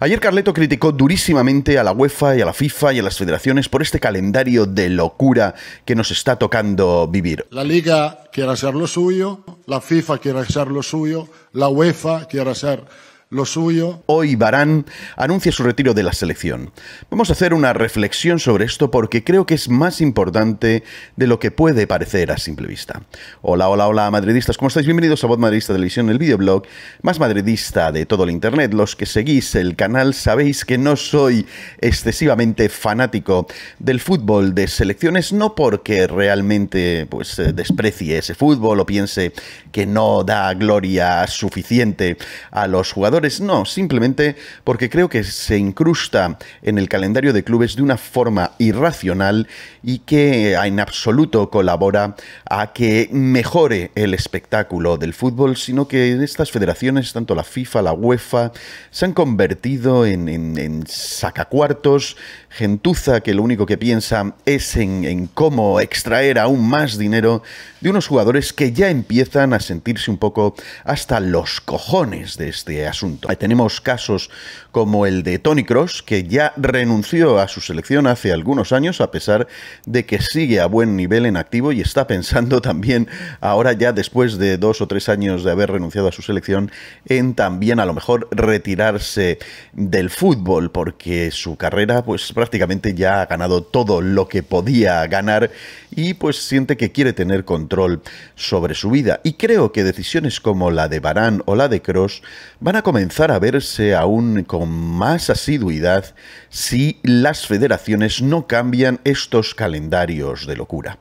Ayer Carleto criticó durísimamente a la UEFA y a la FIFA y a las federaciones por este calendario de locura que nos está tocando vivir. La Liga quiere hacer lo suyo, la FIFA quiere hacer lo suyo, la UEFA quiere hacer lo suyo. Hoy Barán anuncia su retiro de la selección. Vamos a hacer una reflexión sobre esto porque creo que es más importante de lo que puede parecer a simple vista. Hola, hola, hola, madridistas, ¿cómo estáis? Bienvenidos a Voz Madridista Televisión, el videoblog más madridista de todo el internet. Los que seguís el canal sabéis que no soy excesivamente fanático del fútbol de selecciones, no porque realmente pues, eh, desprecie ese fútbol o piense que no da gloria suficiente a los jugadores no, simplemente porque creo que se incrusta en el calendario de clubes de una forma irracional y que en absoluto colabora a que mejore el espectáculo del fútbol, sino que estas federaciones, tanto la FIFA, la UEFA, se han convertido en, sacacuartos, gentuza que lo único que piensa es en cómo extraer aún más dinero de unos jugadores que ya empiezan a sentirse un poco hasta los cojones de este asunto tenemos casos como el de Tony Cross, que ya renunció a su selección hace algunos años, a pesar de que sigue a buen nivel en activo y está pensando también, ahora ya después de dos o tres años de haber renunciado a su selección, en también a lo mejor retirarse del fútbol, porque su carrera, pues prácticamente ya ha ganado todo lo que podía ganar y pues siente que quiere tener control sobre su vida. Y creo que decisiones como la de Barán o la de Cross van a comenzar a verse aún con más asiduidad si las federaciones no cambian estos calendarios de locura.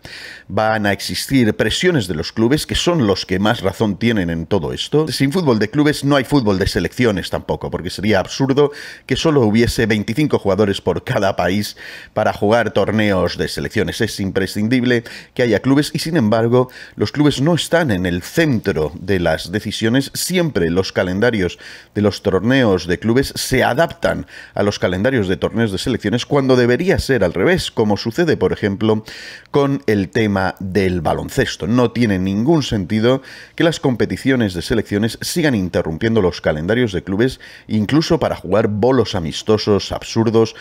Van a existir presiones de los clubes que son los que más razón tienen en todo esto. Sin fútbol de clubes no hay fútbol de selecciones tampoco, porque sería absurdo que solo hubiese 25 jugadores por cada país para jugar torneos de selecciones. Es imprescindible que haya clubes y sin embargo los clubes no están en el centro de las decisiones. Siempre los calendarios de los torneos de clubes se adaptan a los calendarios de torneos de selecciones cuando debería ser al revés, como sucede, por ejemplo, con el tema del baloncesto. No tiene ningún sentido que las competiciones de selecciones sigan interrumpiendo los calendarios de clubes, incluso para jugar bolos amistosos absurdos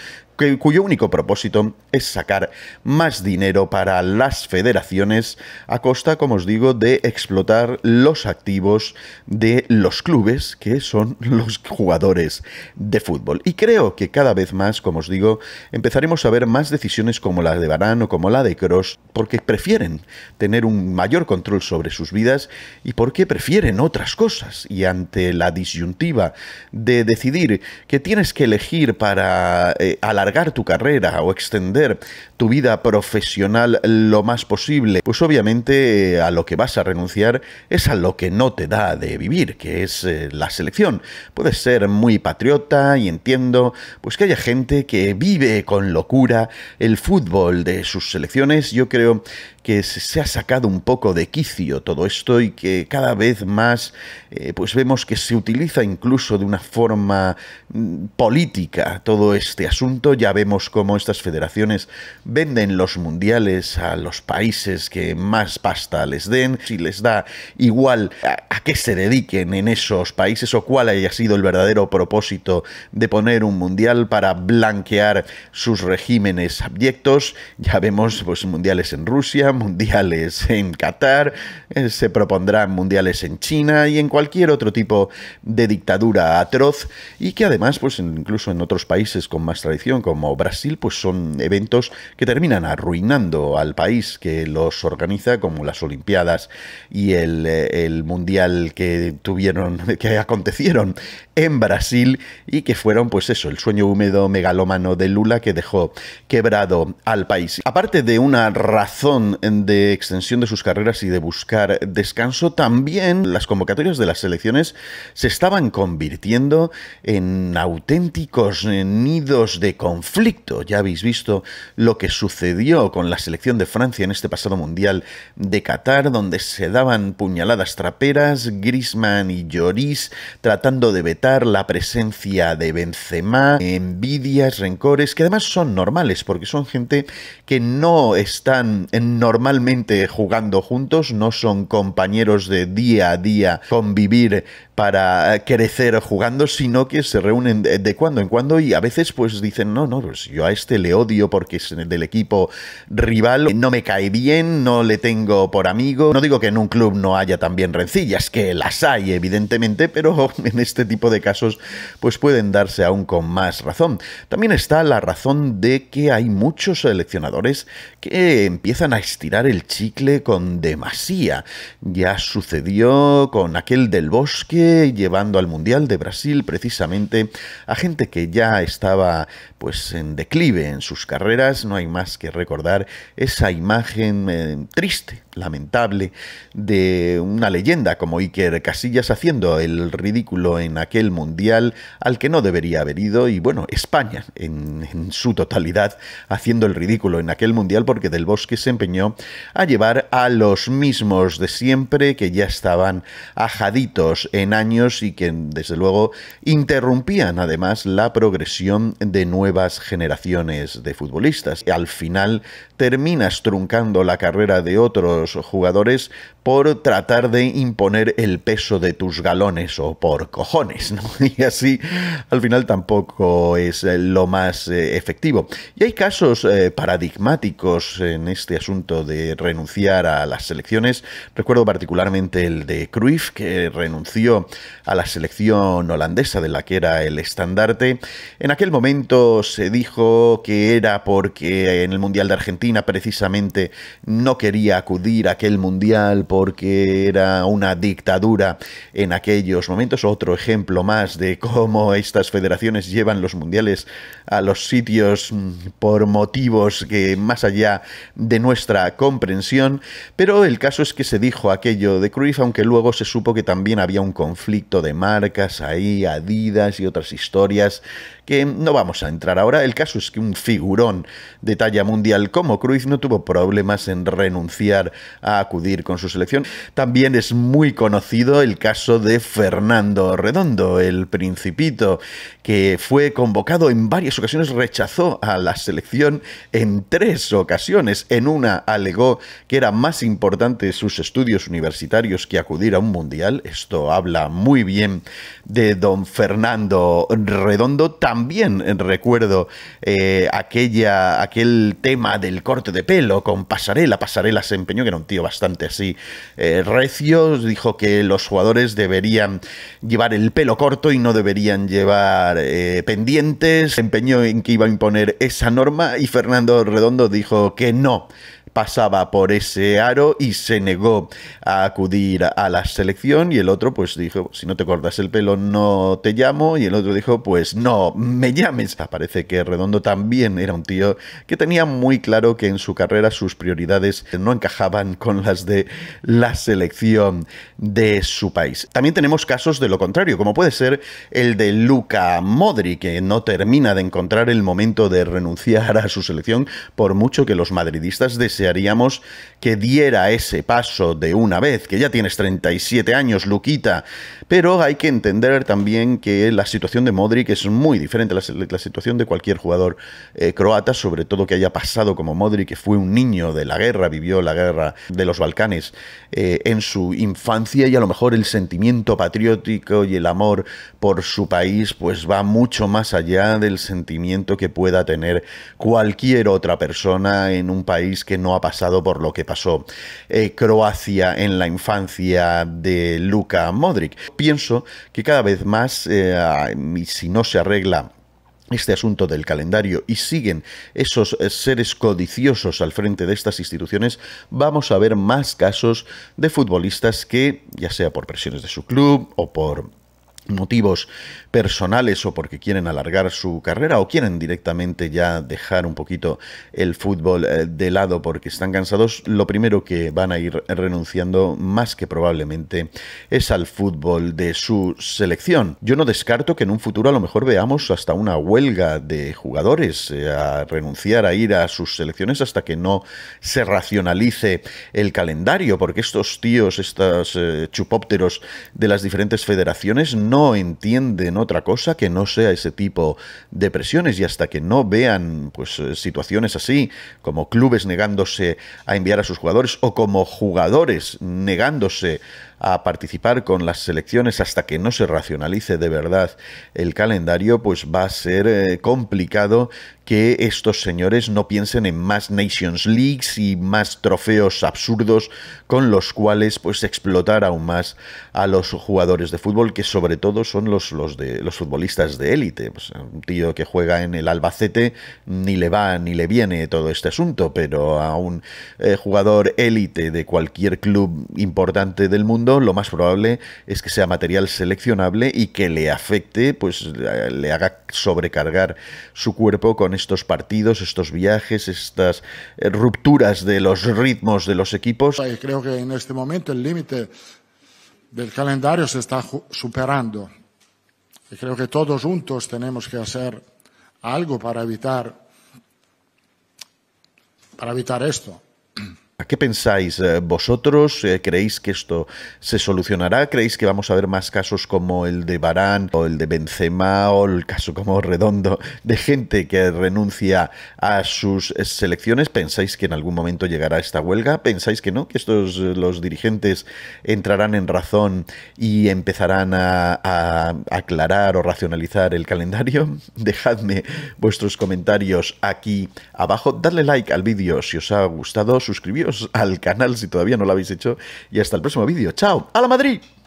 cuyo único propósito es sacar más dinero para las federaciones a costa, como os digo, de explotar los activos de los clubes, que son los jugadores de fútbol. Y creo que cada vez más, como os digo, empezaremos a ver más decisiones como la de Barán o como la de Cross, porque prefieren tener un mayor control sobre sus vidas y porque prefieren otras cosas. Y ante la disyuntiva de decidir que tienes que elegir para eh, alargar tu carrera o extender tu vida profesional lo más posible, pues obviamente eh, a lo que vas a renunciar es a lo que no te da de vivir, que es eh, la selección. ...puede ser muy patriota y entiendo pues que haya gente que vive con locura el fútbol de sus selecciones. Yo creo que se ha sacado un poco de quicio todo esto y que cada vez más eh, pues vemos que se utiliza incluso de una forma mm, política todo este asunto. Ya vemos cómo estas federaciones venden los mundiales a los países que más pasta les den, si les da igual a, qué se dediquen en esos países o cuál ha sido el verdadero propósito de poner un mundial para blanquear sus regímenes abyectos. Ya vemos pues, mundiales en Rusia, mundiales en Qatar, eh, se propondrán mundiales en China y en cualquier otro tipo de dictadura atroz y que además pues incluso en otros países con más tradición como Brasil pues son eventos que terminan arruinando al país que los organiza como las Olimpiadas y el, eh, el mundial que tuvieron que acontecieron en Brasil y que fueron, pues eso, el sueño húmedo megalómano de Lula que dejó quebrado al país. Aparte de una razón de extensión de sus carreras y de buscar descanso, también las convocatorias de las elecciones se estaban convirtiendo en auténticos nidos de conflicto. Ya habéis visto lo que sucedió con la selección de Francia en este pasado Mundial de Qatar, donde se daban puñaladas traperas, Grisman y Lloris tratando de vetar la presencia de Benzema, envidias, rencores, que además son normales, porque son gente que no están normalmente jugando juntos, no son compañeros de día a día convivir para eh, crecer jugando, sino que se reúnen de, cuando en cuando y a veces pues dicen, no, no, pues yo a este le odio porque es del equipo rival, no me cae bien, no le tengo por amigo. No digo que en un club no haya también rencillas, que las hay evidentemente, pero en este tipo de casos pues pueden darse aún con más razón. También está la razón de que hay muchos seleccionadores que empiezan a estirar el chicle con demasía. Ya sucedió con aquel del bosque llevando al Mundial de Brasil precisamente a gente que ya estaba pues en declive en sus carreras, no hay más que recordar esa imagen eh, triste, lamentable, de una leyenda como Iker Casillas haciendo el ridículo en aquel mundial al que no debería haber ido y bueno, España en, en su totalidad haciendo el ridículo en aquel mundial porque Del Bosque se empeñó a llevar a los mismos de siempre que ya estaban ajaditos en años y que desde luego interrumpían además la progresión de nuevos generaciones de futbolistas. y Al final terminas truncando la carrera de otros jugadores por tratar de imponer el peso de tus galones o por cojones, Y así al final tampoco es eh, lo más eh, efectivo. Y hay casos eh, paradigmáticos en este asunto de renunciar a las selecciones. Recuerdo particularmente el de Cruyff, que renunció a la selección holandesa de la que era el estandarte. En aquel momento se dijo que era porque en el Mundial de Argentina precisamente no quería acudir a aquel Mundial porque era una dictadura en aquellos momentos. Otro ejemplo más de cómo estas federaciones llevan los Mundiales a los sitios mm, por motivos que más allá de nuestra comprensión, pero el caso es que se dijo aquello de Cruyff, aunque luego se supo que también había un conflicto de marcas ahí, Adidas y otras historias que no vamos a entrar ahora. El caso es que un figurón de talla mundial como Cruz no tuvo problemas en renunciar a acudir con su selección. También es muy conocido el caso de Fernando Redondo, el principito, que fue convocado en varias ocasiones, rechazó a la selección en tres ocasiones. En una alegó que era más importante sus estudios universitarios que acudir a un mundial. Esto habla muy bien de don Fernando Redondo. También recuerda eh, aquella, aquel tema del corte de pelo con Pasarela. Pasarela se empeñó, que era un tío bastante así eh, recio, dijo que los jugadores deberían llevar el pelo corto y no deberían llevar eh, pendientes. Se empeñó en que iba a imponer esa norma y Fernando Redondo dijo que no pasaba por ese aro y se negó a acudir a la selección y el otro pues dijo, si no te cortas el pelo no te llamo y el otro dijo, pues no, me llames. Ah, parece que Redondo también era un tío que tenía muy claro que en su carrera sus prioridades no encajaban con las de la selección de su país. También tenemos casos de lo contrario, como puede ser el de Luca Modri, que no termina de encontrar el momento de renunciar a su selección por mucho que los madridistas deseen desearíamos que diera ese paso de una vez, que ya tienes 37 años, Luquita. Pero hay que entender también que la situación de Modric es muy diferente a la, situación de cualquier jugador eh, croata, sobre todo que haya pasado como Modric, que fue un niño de la guerra, vivió la guerra de los Balcanes eh, en su infancia y a lo mejor el sentimiento patriótico y el amor por su país pues va mucho más allá del sentimiento que pueda tener cualquier otra persona en un país que no ha pasado por lo que pasó eh, Croacia en la infancia de Luka Modric. Pienso que cada vez más, eh, si no se arregla este asunto del calendario y siguen esos eh, seres codiciosos al frente de estas instituciones, vamos a ver más casos de futbolistas que, ya sea por presiones de su club o por motivos personales o porque quieren alargar su carrera o quieren directamente ya dejar un poquito el fútbol eh, de lado porque están cansados, lo primero que van a ir renunciando más que probablemente es al fútbol de su selección. Yo no descarto que en un futuro a lo mejor veamos hasta una huelga de jugadores eh, a renunciar a ir a sus selecciones hasta que no se racionalice el calendario porque estos tíos, estos eh, chupópteros de las diferentes federaciones no no entienden otra cosa que no sea ese tipo de presiones y hasta que no vean pues eh, situaciones así como clubes negándose a enviar a sus jugadores o como jugadores negándose a participar con las selecciones hasta que no se racionalice de verdad el calendario, pues va a ser eh, complicado que estos señores no piensen en más Nations Leagues y más trofeos absurdos con los cuales pues explotar aún más a los jugadores de fútbol que sobre todo son los, los de los futbolistas de élite. Pues, un tío que juega en el Albacete ni le va ni le viene todo este asunto, pero a un eh, jugador élite de cualquier club importante del mundo lo más probable es que sea material seleccionable y que le afecte, pues eh, le haga sobrecargar su cuerpo con estos partidos, estos viajes, estas eh, rupturas de los ritmos de los equipos. Pues creo que en este momento el límite del calendario se está superando. Y creo que todos juntos tenemos que hacer algo para evitar, para evitar esto qué pensáis eh, vosotros? Eh, ¿Creéis que esto se solucionará? ¿Creéis que vamos a ver más casos como el de Barán o el de Benzema o el caso como Redondo de gente que renuncia a sus eh, selecciones? ¿Pensáis que en algún momento llegará esta huelga? ¿Pensáis que no? ¿Que estos los dirigentes entrarán en razón y empezarán a, aclarar o racionalizar el calendario? Dejadme vuestros comentarios aquí abajo. Dadle like al vídeo si os ha gustado. Suscribiros al canal si todavía no lo habéis hecho. Y hasta el próximo vídeo. ¡Chao! ¡A la Madrid!